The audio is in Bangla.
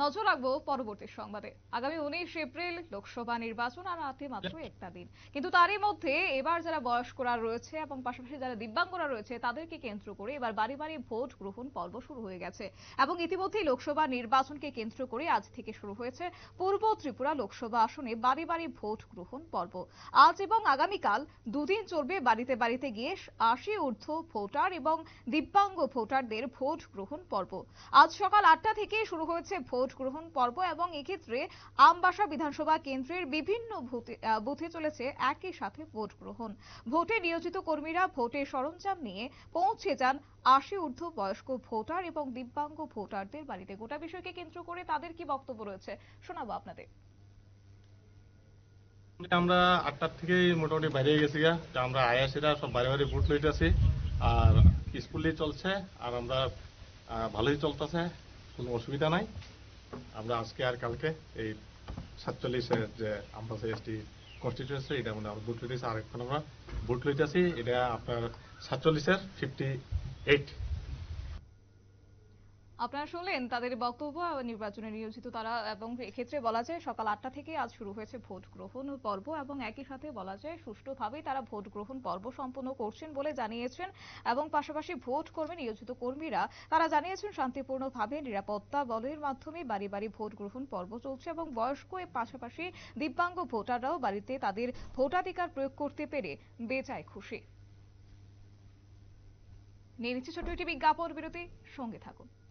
নজর রাখবো পরবর্তী সংবাদে আগামী উনিশ এপ্রিল লোকসভা নির্বাচন আর আতে মাত্র একটা দিন কিন্তু তারই মধ্যে এবার যারা বয়স্করা রয়েছে এবং পাশাপাশি যারা দিব্যাঙ্গরা রয়েছে তাদেরকে কেন্দ্র করে এবার বাড়ি বাড়ি ভোট গ্রহণ পর্ব শুরু হয়ে গেছে এবং ইতিমধ্যেই লোকসভা নির্বাচনকে কেন্দ্র করে আজ থেকে শুরু হয়েছে পূর্ব ত্রিপুরা লোকসভা আসনে বাড়ি বাড়ি ভোট গ্রহণ পর্ব আজ এবং আগামীকাল দুদিন চলবে বাড়িতে বাড়িতে গিয়ে আশি ঊর্ধ্ব ভোটার এবং দিব্যাঙ্গ ভোটারদের ভোট গ্রহণ পর্ব আজ সকাল আটটা থেকে শুরু হয়েছে ভোট ভোট গ্রহণ পর্ব এবং এক্ষেত্রে আমবাসা বিধানসভা কেন্দ্রের বিভিন্ন বুথে চলেছে একই সাথে ভোট গ্রহণ ভোটে নিয়োজিত কর্মীরা ভোটের সরঞ্জাম নিয়ে পৌঁছে যান আশি ঊর্ধ্ব বয়স্ক ভোটার এবং দিব্যাঙ্গ ভোটারদের বাড়িতে গোটা বিষয়কে কেন্দ্র করে তাদের কি বক্তব্য রয়েছে শোনাবো আপনাদের আমরা আটটার থেকে মোটামুটি বাইরে গেছি গা আমরা আয়াসিরা সব বাইরে বাইরে ভোট লইতেছি আর স্কুলে চলছে আর আমরা ভালোই চলতেছে কোনো অসুবিধা নাই আমরা আজকে আর কালকে এই সাতচল্লিশের যে আমপাসা এসটি কনস্টিটিউয়েন্সি এটা মানে আমরা ভোট লইতেছি আরেকক্ষণ আমরা ভোট লইতেছি এটা আপনার সাতচল্লিশের ফিফটি এইট আপনারা শুনলেন তাদের বক্তব্য নির্বাচনে নিয়োজিত তারা এবং এক্ষেত্রে বলা যায় সকাল আটটা থেকে আজ শুরু হয়েছে ভোট গ্রহণ পর্ব এবং একই সাথে বলা যায় সুষ্ঠুভাবেই তারা ভোট গ্রহণ পর্ব সম্পন্ন করছেন বলে জানিয়েছেন এবং পাশাপাশি ভোট কর্মী নিয়োজিত কর্মীরা তারা জানিয়েছেন শান্তিপূর্ণভাবে নিরাপত্তা বলের মাধ্যমে বাড়ি বাড়ি ভোট গ্রহণ পর্ব চলছে এবং বয়স্ক পাশাপাশি দিব্যাঙ্গ ভোটাররাও বাড়িতে তাদের ভোটাধিকার প্রয়োগ করতে পেরে বেজায় খুশি নিয়ে নিচ্ছে ছোট্ট একটি বিজ্ঞাপন বিরতি সঙ্গে থাকুন